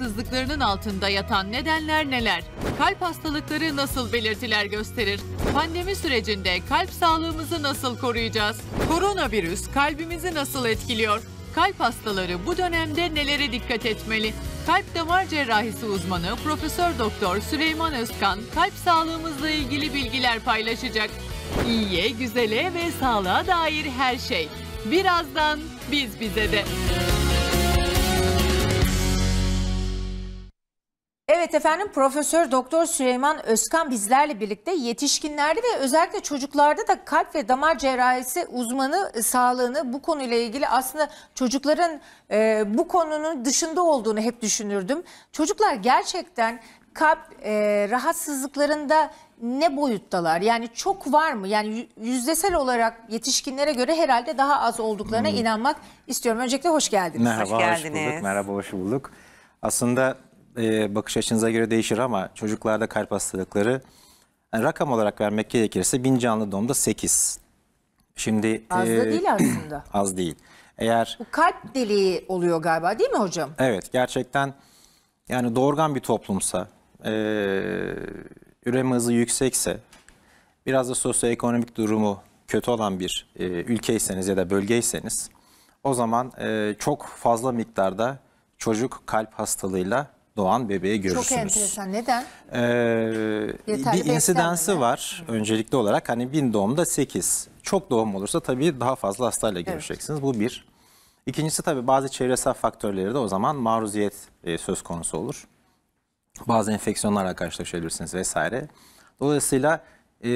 rahatsızlıklarının altında yatan nedenler neler? Kalp hastalıkları nasıl belirtiler gösterir? Pandemi sürecinde kalp sağlığımızı nasıl koruyacağız? Koronavirüs kalbimizi nasıl etkiliyor? Kalp hastaları bu dönemde nelere dikkat etmeli? Kalp damar cerrahisi uzmanı Profesör Doktor Süleyman Özkan kalp sağlığımızla ilgili bilgiler paylaşacak. İyiye, güzele ve sağlığa dair her şey. Birazdan biz bize de. Evet efendim Profesör Doktor Süleyman Özkan bizlerle birlikte yetişkinlerde ve özellikle çocuklarda da kalp ve damar cerrahisi uzmanı e, sağlığını bu konuyla ilgili aslında çocukların e, bu konunun dışında olduğunu hep düşünürdüm. Çocuklar gerçekten kalp e, rahatsızlıklarında ne boyuttalar? Yani çok var mı? Yani yüzdesel olarak yetişkinlere göre herhalde daha az olduklarına hmm. inanmak istiyorum. Öncelikle hoş geldiniz. Merhaba, hoş, geldiniz. hoş bulduk. Merhaba, hoş bulduk. Aslında e, bakış açınıza göre değişir ama çocuklarda kalp hastalıkları yani rakam olarak vermek gerekirse bin canlı doğumda 8. Şimdi Az da e, değil aslında. az değil. Eğer Bu kalp deliği oluyor galiba değil mi hocam? evet gerçekten yani doğurgan bir toplumsa, e, üreme hızı yüksekse, biraz da sosyoekonomik durumu kötü olan bir e, ülkeyseniz ya da bölgeyseniz o zaman e, çok fazla miktarda çocuk kalp hastalığıyla doğan bebeği görürsünüz. Çok enteresan. Neden? Ee, bir insidansı mi? var öncelikli olarak. Hani bin doğumda 8. Çok doğum olursa tabii daha fazla hastayla görüşeceksiniz. Evet. Bu bir. İkincisi tabii bazı çevresel faktörleri de o zaman maruziyet e, söz konusu olur. Bazı enfeksiyonlarla karşılaşabilirsiniz vesaire. Dolayısıyla e,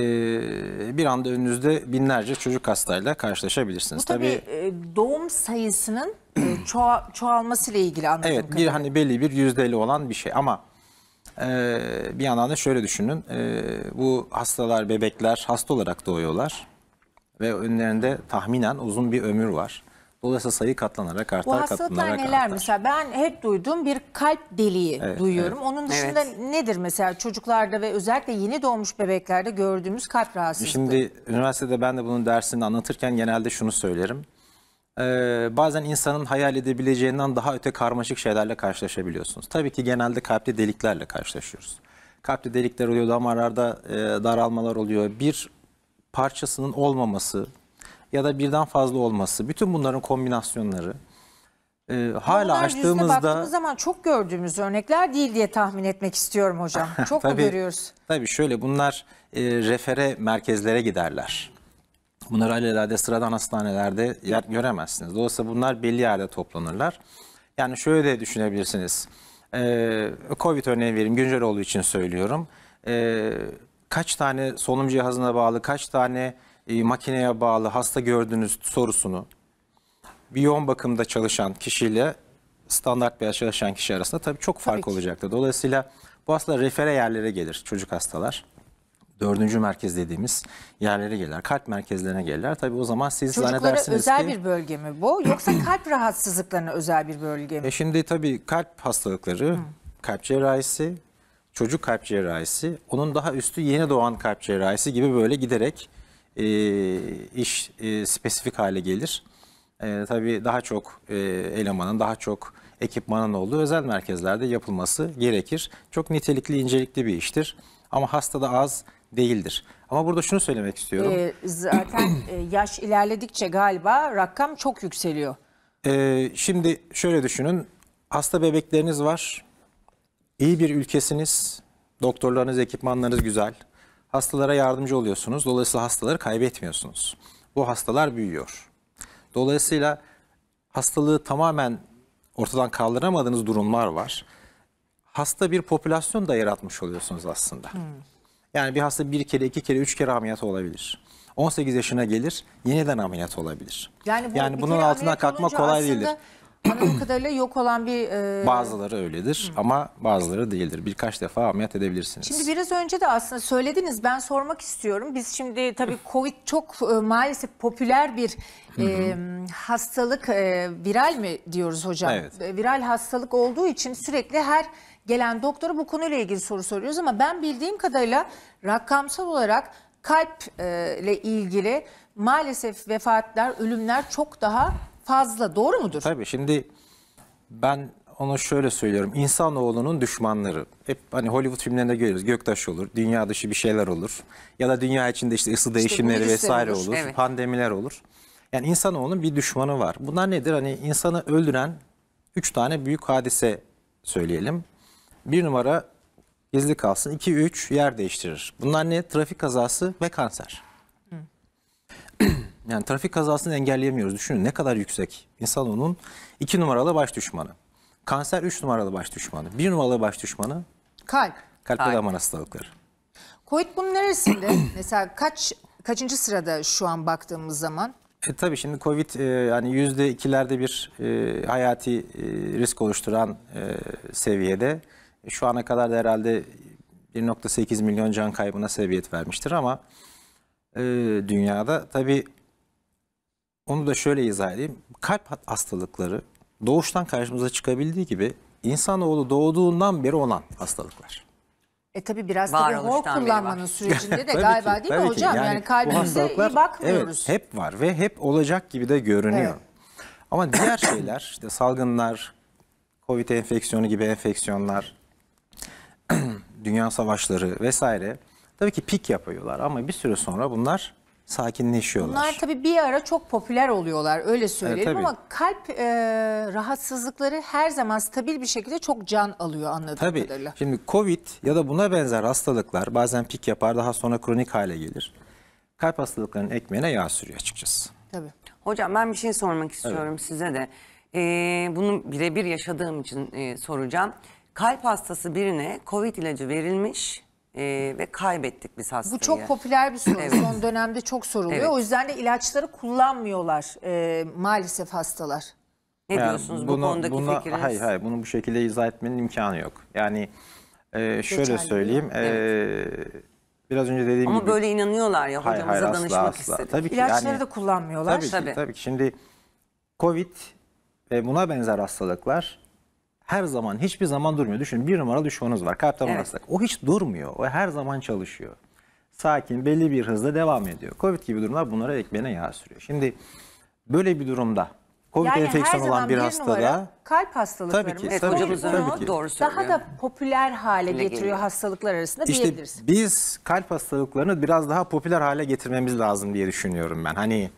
bir anda önünüzde binlerce çocuk hastayla karşılaşabilirsiniz. Bu tabii, tabii e, doğum sayısının çoğa, çoğalması ile ilgili anladım. Evet bir hani belli bir yüzdeli olan bir şey ama e, bir yandan da şöyle düşünün e, bu hastalar bebekler hasta olarak doğuyorlar ve önlerinde tahminen uzun bir ömür var. Dolayısıyla sayı katlanarak artar, katlanarak artar. Bu hastalıklar neler artar. mesela? Ben hep duyduğum bir kalp deliği evet, duyuyorum. Evet. Onun dışında evet. nedir mesela çocuklarda ve özellikle yeni doğmuş bebeklerde gördüğümüz kalp rahatsızlığı? Şimdi üniversitede ben de bunun dersini anlatırken genelde şunu söylerim e, bazen insanın hayal edebileceğinden daha öte karmaşık şeylerle karşılaşabiliyorsunuz. Tabii ki genelde kalpte deliklerle karşılaşıyoruz. Kalpte delikler oluyor, damarlarda e, daralmalar oluyor. Bir parçasının olmaması ya da birden fazla olması, bütün bunların kombinasyonları e, hala açtığımızda... baktığımız zaman çok gördüğümüz örnekler değil diye tahmin etmek istiyorum hocam. Çok tabii, mu görüyoruz? Tabii şöyle bunlar e, refere merkezlere giderler. Bunları alelade sıradan hastanelerde yer göremezsiniz. Dolayısıyla bunlar belli yerde toplanırlar. Yani şöyle de düşünebilirsiniz. Ee, Covid örneği vereyim güncel olduğu için söylüyorum. Ee, kaç tane solunum cihazına bağlı, kaç tane e, makineye bağlı hasta gördüğünüz sorusunu bir yoğun bakımda çalışan kişiyle standart bir çalışan kişi arasında tabii çok fark tabii olacaktır. Dolayısıyla bu hastalar refere yerlere gelir çocuk hastalar dördüncü merkez dediğimiz yerlere gelirler. Kalp merkezlerine gelirler. Tabii o zaman siz Çocuklara zannedersiniz özel ki... özel bir bölge mi bu yoksa kalp rahatsızlıklarına özel bir bölge mi? E şimdi tabii kalp hastalıkları, kalp cerrahisi, çocuk kalp cerrahisi, onun daha üstü yeni doğan kalp cerrahisi gibi böyle giderek e, iş e, spesifik hale gelir. E, tabii daha çok e, elemanın, daha çok ekipmanın olduğu özel merkezlerde yapılması gerekir. Çok nitelikli, incelikli bir iştir. Ama hasta da az değildir. Ama burada şunu söylemek istiyorum. Ee, zaten e, yaş ilerledikçe galiba rakam çok yükseliyor. Ee, şimdi şöyle düşünün. Hasta bebekleriniz var. İyi bir ülkesiniz. Doktorlarınız, ekipmanlarınız güzel. Hastalara yardımcı oluyorsunuz. Dolayısıyla hastaları kaybetmiyorsunuz. Bu hastalar büyüyor. Dolayısıyla hastalığı tamamen ortadan kaldıramadığınız durumlar var. Hasta bir popülasyon da yaratmış oluyorsunuz aslında. Hmm. Yani bir hasta bir kere, iki kere, üç kere ameliyat olabilir. 18 yaşına gelir, yeniden ameliyat olabilir. Yani, bu, yani bunun altından kalkmak kolay değildir. Anladığım kadarıyla yok olan bir... E... Bazıları öyledir Hı. ama bazıları değildir. Birkaç defa ameliyat edebilirsiniz. Şimdi biraz önce de aslında söylediniz. Ben sormak istiyorum. Biz şimdi tabii Covid çok e, maalesef popüler bir e, hastalık. E, viral mi diyoruz hocam? Evet. E, viral hastalık olduğu için sürekli her gelen doktora bu konuyla ilgili soru soruyoruz ama ben bildiğim kadarıyla rakamsal olarak kalple e, ilgili maalesef vefatlar, ölümler çok daha fazla. Doğru mudur? Tabii şimdi ben ona şöyle söylüyorum. İnsanoğlunun düşmanları. Hep hani Hollywood filmlerinde görüyoruz. Göktaş olur, dünya dışı bir şeyler olur. Ya da dünya içinde işte ısı değişimleri işte vesaire olur, olur evet. pandemiler olur. Yani insanoğlunun bir düşmanı var. Bunlar nedir? Hani insanı öldüren üç tane büyük hadise söyleyelim. Bir numara gizli kalsın. 2 üç yer değiştirir. Bunlar ne? Trafik kazası ve kanser. yani trafik kazasını engelleyemiyoruz. Düşünün ne kadar yüksek. İnsan onun iki numaralı baş düşmanı. Kanser üç numaralı baş düşmanı. Bir numaralı baş düşmanı Kalp. kalp ve Aynen. damar hastalıkları. Covid bunun neresinde? Mesela kaç kaçıncı sırada şu an baktığımız zaman? E, tabii şimdi Covid e, yani yüzde ikilerde bir e, hayati e, risk oluşturan e, seviyede. E, şu ana kadar da herhalde 1.8 milyon can kaybına sebebiyet vermiştir ama e, dünyada tabi onu da şöyle izah edeyim. Kalp hastalıkları doğuştan karşımıza çıkabildiği gibi insanoğlu doğduğundan beri olan hastalıklar. E tabi biraz da bir hor kullanmanın sürecinde de galiba ki, değil mi hocam? Yani, yani kalbimize iyi bakmıyoruz. Evet, hep var ve hep olacak gibi de görünüyor. Evet. Ama diğer şeyler işte salgınlar, Covid enfeksiyonu gibi enfeksiyonlar, dünya savaşları vesaire tabii ki pik yapıyorlar ama bir süre sonra bunlar sakinleşiyorlar. Bunlar tabii bir ara çok popüler oluyorlar öyle söyleyelim evet, ama kalp e, rahatsızlıkları her zaman stabil bir şekilde çok can alıyor anladığım tabii. kadarıyla. Şimdi Covid ya da buna benzer hastalıklar bazen pik yapar daha sonra kronik hale gelir. Kalp hastalıklarının ekmeğine yağ sürüyor açıkçası. Tabii. Hocam ben bir şey sormak istiyorum evet. size de. Ee, bunu birebir yaşadığım için e, soracağım. Kalp hastası birine Covid ilacı verilmiş e, ve kaybettik biz hastayı. Bu çok popüler bir soru. Evet. Son dönemde çok soruluyor. Evet. O yüzden de ilaçları kullanmıyorlar e, maalesef hastalar. Ne yani diyorsunuz bunu, bu konudaki buna, fikriniz? Hayır hayır bunu bu şekilde izah etmenin imkanı yok. Yani e, şöyle söyleyeyim. E, evet. Biraz önce dediğim Ama gibi. Ama böyle inanıyorlar ya hayır, hayır, danışmak asla, istedik. Tabii ki, İlaçları yani, da kullanmıyorlar. Tabii, tabii. Ki, tabii ki. Şimdi Covid ve buna benzer hastalıklar her zaman hiçbir zaman durmuyor. Düşünün bir numara düşmanınız var. Kalp damarası. Evet. O hiç durmuyor. O her zaman çalışıyor. Sakin, belli bir hızla devam ediyor. Covid gibi durumlar bunlara ekmeğine yağ sürüyor. Şimdi böyle bir durumda Covid yani enfeksiyon olan bir hastada kalp hastalıkları tabii ki, evet, tabii ki, tabii ki. Doğru daha da popüler hale Dile getiriyor geliyor. hastalıklar arasında İşte diyebiliriz. Biz kalp hastalıklarını biraz daha popüler hale getirmemiz lazım diye düşünüyorum ben. Hani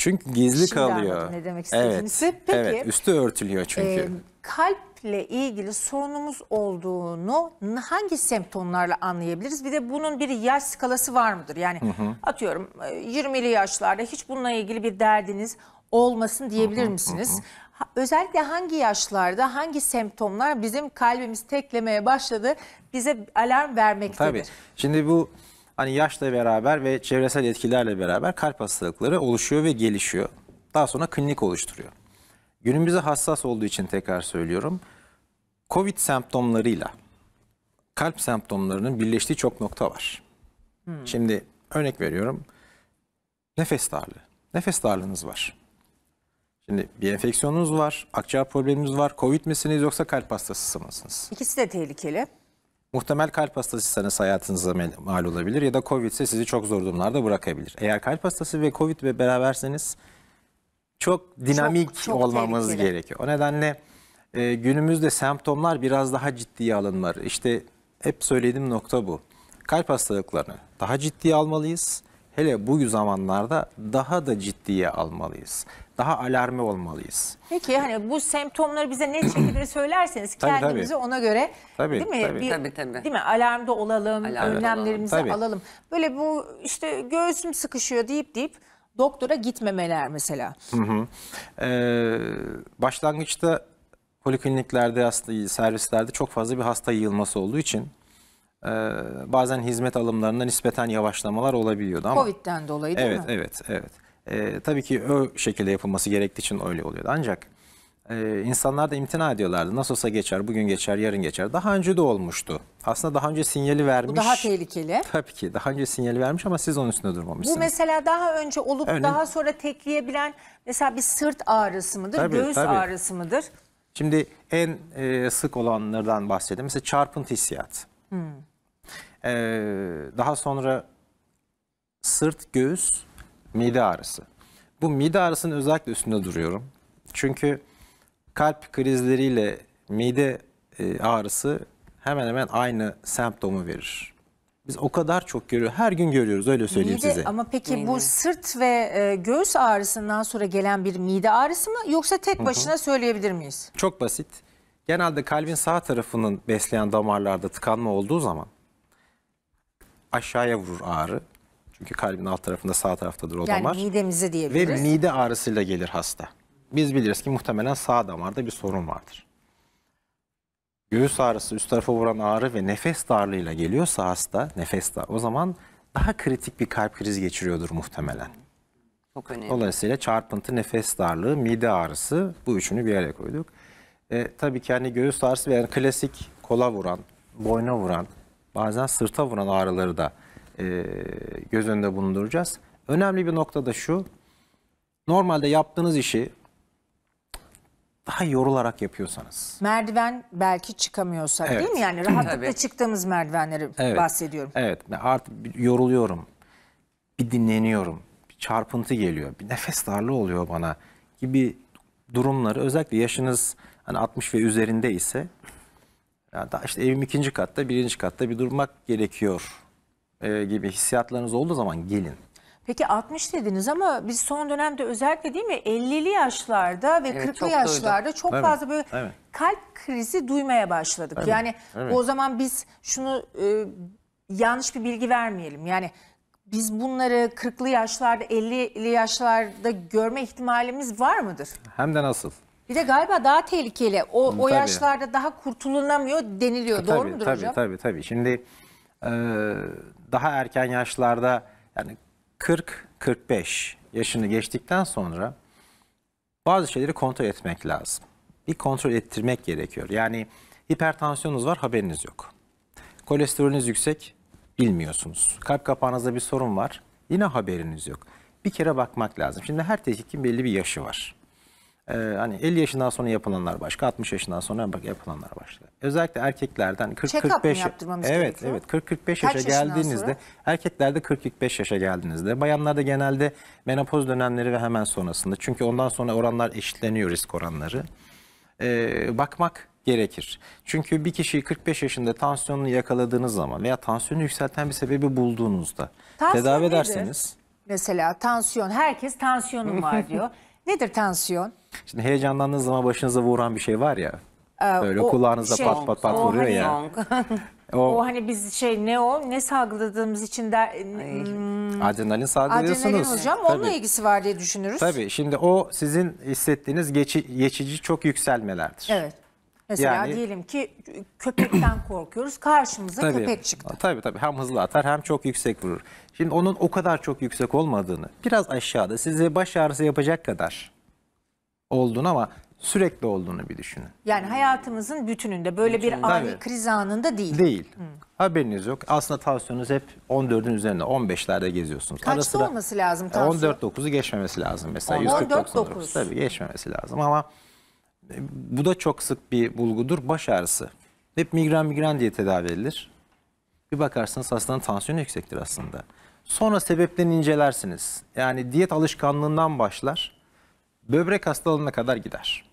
çünkü gizli Şimdi kalıyor. ne demek istediğinizi. Evet, Peki, evet, üstü örtülüyor çünkü. E, kalple ilgili sorunumuz olduğunu hangi semptomlarla anlayabiliriz? Bir de bunun bir yaş skalası var mıdır? Yani hı hı. atıyorum 20'li yaşlarda hiç bununla ilgili bir derdiniz olmasın diyebilir hı hı, misiniz? Hı. Ha, özellikle hangi yaşlarda hangi semptomlar bizim kalbimiz teklemeye başladı bize alarm vermektedir? Tabii. Şimdi bu hani yaşla beraber ve çevresel etkilerle beraber kalp hastalıkları oluşuyor ve gelişiyor. Daha sonra klinik oluşturuyor. Günümüze hassas olduğu için tekrar söylüyorum. Covid semptomlarıyla kalp semptomlarının birleştiği çok nokta var. Hmm. Şimdi örnek veriyorum. Nefes darlığı. Nefes darlığınız var. Şimdi bir enfeksiyonunuz var, akciğer probleminiz var. Covid misiniz yoksa kalp hastası mısınız? İkisi de tehlikeli. Muhtemel kalp hastasıysanız hayatınıza mal olabilir ya da Covid ise sizi çok zor durumlarda bırakabilir. Eğer kalp hastası ve Covid ve beraberseniz çok dinamik çok, çok olmamız tehlikeli. gerekiyor. O nedenle e, günümüzde semptomlar biraz daha ciddiye alınmalı. İşte hep söylediğim nokta bu. Kalp hastalıklarını daha ciddiye almalıyız hele bu zamanlarda daha da ciddiye almalıyız. Daha alarmı olmalıyız. Peki hani bu semptomları bize ne şekilde söylerseniz tabii, kendimizi tabii. ona göre tabii, değil mi? Tabii. Bir, tabii, tabii. Değil mi? Alarmda olalım, Alarm önlemlerimizi olalım. Tabii. alalım. Böyle bu işte göğsüm sıkışıyor deyip deyip doktora gitmemeler mesela. Hı hı. Ee, başlangıçta polikliniklerde, servislerde çok fazla bir hasta yığılması olduğu için ee, bazen hizmet alımlarında nispeten yavaşlamalar olabiliyordu ama. Covid'den dolayı değil evet, mi? Evet, evet, evet. tabii ki o şekilde yapılması gerektiği için öyle oluyordu. Ancak e, insanlar da imtina ediyorlardı. Nasıl olsa geçer, bugün geçer, yarın geçer. Daha önce de olmuştu. Aslında daha önce sinyali vermiş. Bu daha tehlikeli. Tabii ki daha önce sinyali vermiş ama siz onun üstünde durmamışsınız. Bu mesela daha önce olup Öyle. daha sonra tekleyebilen mesela bir sırt ağrısı mıdır, tabii, göğüs tabii. ağrısı mıdır? Şimdi en e, sık olanlardan bahsedelim. Mesela çarpıntı hissiyat. Ee, daha sonra sırt, göğüs, mide ağrısı. Bu mide ağrısının özellikle üstünde duruyorum. Çünkü kalp krizleriyle mide e, ağrısı hemen hemen aynı semptomu verir. Biz o kadar çok görüyoruz. Her gün görüyoruz öyle söyleyeyim mide, size. Ama peki mide. bu sırt ve e, göğüs ağrısından sonra gelen bir mide ağrısı mı yoksa tek başına Hı -hı. söyleyebilir miyiz? Çok basit. Genelde kalbin sağ tarafının besleyen damarlarda tıkanma olduğu zaman aşağıya vurur ağrı. Çünkü kalbin alt tarafında sağ taraftadır o yani damar. Yani midemizi diyebiliriz. Ve mide ağrısıyla gelir hasta. Biz biliriz ki muhtemelen sağ damarda bir sorun vardır. Göğüs ağrısı, üst tarafa vuran ağrı ve nefes darlığıyla geliyorsa hasta, nefes dar, o zaman daha kritik bir kalp krizi geçiriyordur muhtemelen. Çok önemli. Dolayısıyla çarpıntı, nefes darlığı, mide ağrısı bu üçünü bir araya koyduk. E, tabii ki hani göğüs ağrısı yani klasik kola vuran, boyna vuran, bazen sırta vuran ağrıları da e, göz önünde bulunduracağız. Önemli bir nokta da şu, normalde yaptığınız işi daha yorularak yapıyorsanız. Merdiven belki çıkamıyorsak evet. değil mi? Yani rahatlıkla çıktığımız merdivenleri evet. bahsediyorum. Evet artık yoruluyorum, bir dinleniyorum, bir çarpıntı geliyor, bir nefes darlığı oluyor bana gibi durumları özellikle yaşınız hani 60 ve üzerinde ise ya da işte evim ikinci katta, birinci katta bir durmak gerekiyor e, gibi hissiyatlarınız olduğu zaman gelin. Peki 60 dediniz ama biz son dönemde özellikle değil mi 50'li yaşlarda ve evet, 40'lı yaşlarda çok evet, fazla böyle evet. kalp krizi duymaya başladık. Evet, yani evet. o zaman biz şunu e, yanlış bir bilgi vermeyelim. Yani biz bunları 40'lı yaşlarda 50'li yaşlarda görme ihtimalimiz var mıdır? Hem de nasıl? Bir de galiba daha tehlikeli. O, o yaşlarda daha kurtulunamıyor deniliyor. Ha, e, Doğru mudur tabii, hocam? Tabii tabii. Şimdi e, daha erken yaşlarda yani 40-45 yaşını geçtikten sonra bazı şeyleri kontrol etmek lazım. Bir kontrol ettirmek gerekiyor. Yani hipertansiyonunuz var haberiniz yok. Kolesterolünüz yüksek bilmiyorsunuz. Kalp kapağınızda bir sorun var yine haberiniz yok. Bir kere bakmak lazım. Şimdi her teşhisin belli bir yaşı var. Ee, hani 50 yaşından sonra yapılanlar başka, 60 yaşından sonra bak yapılanlar başka. Özellikle erkeklerden 40 Check 45 yaptırmamız Evet, gerekiyor? evet. 40 45 yaşa yaşından geldiğinizde erkeklerde 40 45 yaşa geldiğinizde, bayanlarda genelde menopoz dönemleri ve hemen sonrasında. Çünkü ondan sonra oranlar eşitleniyor risk oranları. Ee, bakmak gerekir. Çünkü bir kişi 45 yaşında tansiyonunu yakaladığınız zaman veya tansiyonu yükselten bir sebebi bulduğunuzda Tansiyon tedavi nedir? ederseniz mesela tansiyon herkes tansiyonum var diyor. Nedir tansiyon? Şimdi heyecanlandığınız zaman başınıza vuran bir şey var ya. Ee, böyle o kulağınıza şey, pat pat pat o vuruyor hani ya. o, o hani biz şey ne o ne salgıladığımız için de hmm, adrenalin salgılıyorsunuz. Adrenalin hocam Tabii. onunla ilgisi var diye düşünürüz. Tabii şimdi o sizin hissettiğiniz geçi, geçici çok yükselmelerdir. Evet. Mesela yani, diyelim ki köpekten korkuyoruz. Karşımıza tabii, köpek çıktı. Tabii tabii. Hem hızlı atar hem çok yüksek vurur. Şimdi onun o kadar çok yüksek olmadığını, biraz aşağıda size baş ağrısı yapacak kadar olduğunu ama sürekli olduğunu bir düşünün. Yani hayatımızın bütününde böyle bütününde, bir ani tabii. kriz anında değil. Değil. Hı. Haberiniz yok. Aslında tansiyonunuz hep 14'ün üzerinde 15'lerde geziyorsunuz. Kaçta Ara sıra, olması lazım e, tansiyon? 14.9'u geçmemesi lazım mesela. 14.9. Tabii geçmemesi lazım ama e, bu da çok sık bir bulgudur. Baş ağrısı. Hep migren migren diye tedavi edilir. Bir bakarsınız hastanın tansiyonu yüksektir aslında. Sonra sebeplerini incelersiniz. Yani diyet alışkanlığından başlar. Böbrek hastalığına kadar gider.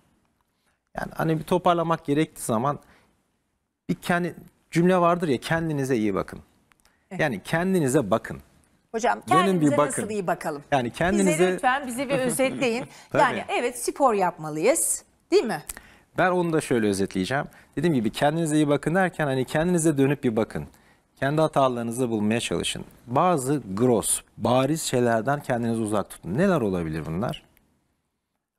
Yani hani bir toparlamak gerektiği zaman bir kendi cümle vardır ya kendinize iyi bakın. Yani kendinize bakın. Hocam kendinize bir bakın. nasıl iyi bakalım? Yani kendinize... Bize lütfen bizi bir özetleyin. yani evet spor yapmalıyız. Değil mi? Ben onu da şöyle özetleyeceğim. Dediğim gibi kendinize iyi bakın derken hani kendinize dönüp bir bakın. Kendi hatalarınızı bulmaya çalışın. Bazı gross, bariz şeylerden kendinizi uzak tutun. Neler olabilir bunlar?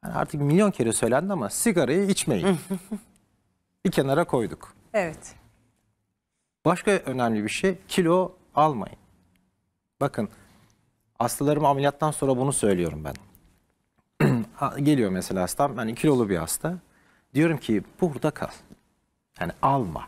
Yani artık milyon kere söylendi ama sigarayı içmeyin. bir kenara koyduk. Evet. Başka önemli bir şey kilo almayın. Bakın hastalarım ameliyattan sonra bunu söylüyorum ben geliyor mesela hastam hani kilolu bir hasta. Diyorum ki burada kal. Yani alma.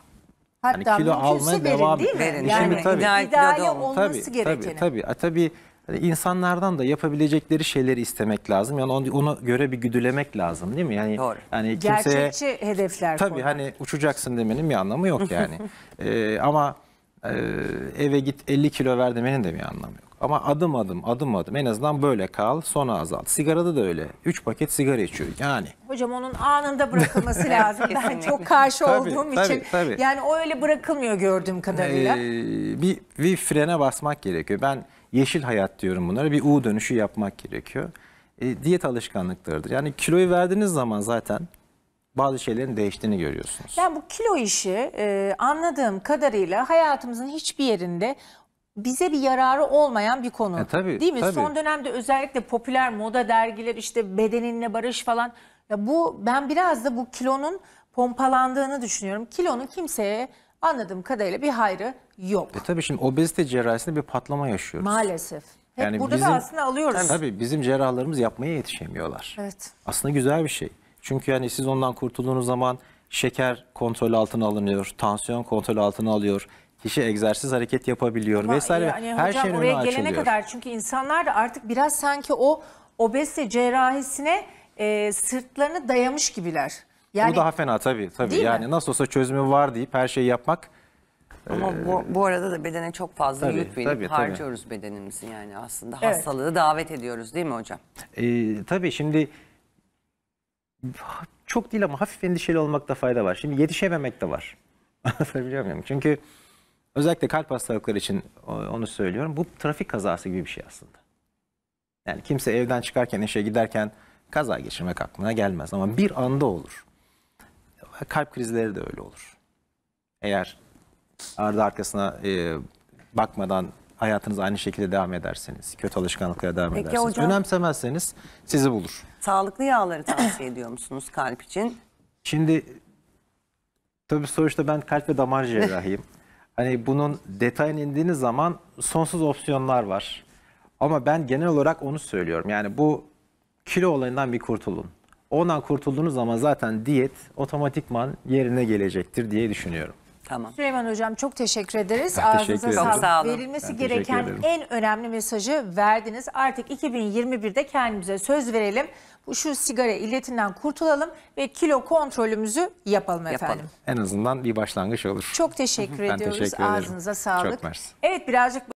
Hani Hatta yani kilo almaya verin, devam değil mi? Verin. Yani, yani tabii, ideal, ideal olması tabii, gerekeni. Tabii tabii. E, tabii hani insanlardan da yapabilecekleri şeyleri istemek lazım. Yani onu, ona göre bir güdülemek lazım değil mi? Yani Doğru. yani kimseye Gerçekçi hedefler Tabii koymak. hani uçacaksın demenin bir anlamı yok yani. ee, ama ee, eve git 50 kilo ver demenin de bir anlamı yok. Ama adım adım adım adım en azından böyle kal sonra azalt. Sigarada da öyle. 3 paket sigara içiyor yani. Hocam onun anında bırakılması lazım. ben çok karşı tabii, olduğum tabii, için. Tabii. Yani o öyle bırakılmıyor gördüğüm kadarıyla. Ee, bir, bir frene basmak gerekiyor. Ben yeşil hayat diyorum bunlara. Bir U dönüşü yapmak gerekiyor. E, diyet alışkanlıklarıdır. Yani kiloyu verdiğiniz zaman zaten bazı şeylerin değiştiğini görüyorsunuz. Yani bu kilo işi e, anladığım kadarıyla hayatımızın hiçbir yerinde bize bir yararı olmayan bir konu. E, tabii, değil mi? Tabii. Son dönemde özellikle popüler moda dergiler işte bedeninle barış falan. Ya bu ben biraz da bu kilonun pompalandığını düşünüyorum. Kilonun kimseye anladığım kadarıyla bir hayrı yok. E tabii şimdi obezite cerrahisinde bir patlama yaşıyoruz. Maalesef. Hep yani burada bizim, da aslında alıyoruz. Tabii bizim cerrahlarımız yapmaya yetişemiyorlar. Evet. Aslında güzel bir şey. Çünkü yani siz ondan kurtulduğunuz zaman şeker kontrol altına alınıyor, tansiyon kontrol altına alıyor. Kişi egzersiz hareket yapabiliyor Ama vesaire. Yani her hocam, şeyin oraya önü gelene açılıyor. kadar çünkü insanlar da artık biraz sanki o obezite cerrahisine e, sırtlarını dayamış gibiler. Yani, Bu daha fena tabii. tabii. Yani mi? nasıl olsa çözümü var deyip her şeyi yapmak ama ee, bu, bu arada da bedene çok fazla tabii, yük verip tabii, harcıyoruz tabii. bedenimizi yani aslında evet. hastalığı davet ediyoruz değil mi hocam? Ee, tabii şimdi çok değil ama hafif endişeli olmakta fayda var. Şimdi yetişememek de var. Anlatabiliyor muyum? Çünkü özellikle kalp hastalıkları için onu söylüyorum. Bu trafik kazası gibi bir şey aslında. Yani kimse evden çıkarken işe giderken kaza geçirmek aklına gelmez ama bir anda olur. Kalp krizleri de öyle olur. Eğer ardı arkasına e, bakmadan hayatınız aynı şekilde devam ederseniz, kötü alışkanlıklara devam Peki ederseniz, hocam, önemsemezseniz sizi bulur. Sağlıklı yağları tavsiye ediyor musunuz kalp için? Şimdi tabii sonuçta ben kalp ve damar cerrahiyim. hani bunun detayına indiğiniz zaman sonsuz opsiyonlar var. Ama ben genel olarak onu söylüyorum. Yani bu kilo olayından bir kurtulun. Ondan kurtulduğunuz zaman zaten diyet otomatikman yerine gelecektir diye düşünüyorum. Tamam. Süleyman Hocam çok teşekkür ederiz. Ben Ağzınıza teşekkür sağlık. sağ olun. Verilmesi ben gereken en önemli mesajı verdiniz. Artık 2021'de kendimize söz verelim. bu Şu sigara illetinden kurtulalım ve kilo kontrolümüzü yapalım, yapalım. efendim. En azından bir başlangıç olur. Çok teşekkür ediyoruz. Teşekkür Ağzınıza sağlık. Çok mersi. Evet birazcık